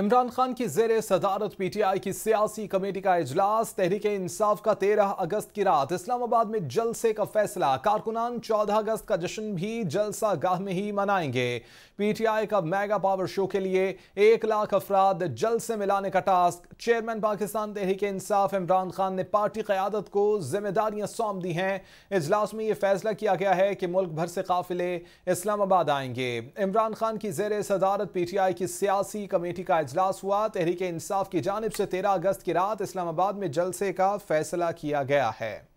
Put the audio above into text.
इमरान खान की जेर सदारत पीटीआई की सियासी कमेटी का इजलास तहरीक इंसाफ का तेरह अगस्त की रात इस्लामाबाद में जलसे का फैसला कारकुनान चौदह अगस्त का जश्न भी जलसा गाह में ही मनाएंगे पीटीआई का मेगा पावर शो के लिए एक लाख अफराद जलसे में का टास्क चेयरमैन पाकिस्तान तहरीक इंसाफ इमरान खान ने पार्टी क्यादत को जिम्मेदारियां सौंप दी हैं इजलास में यह फैसला किया गया है कि मुल्क भर से काफिले इस्लामाबाद आएंगे इमरान खान की जेर सदारत आई की सियासी कमेटी का इजलास हुआ तहरीक इंसाफ की जानब से तेरह अगस्त की रात इस्लामाबाद में जलसे का फैसला किया गया है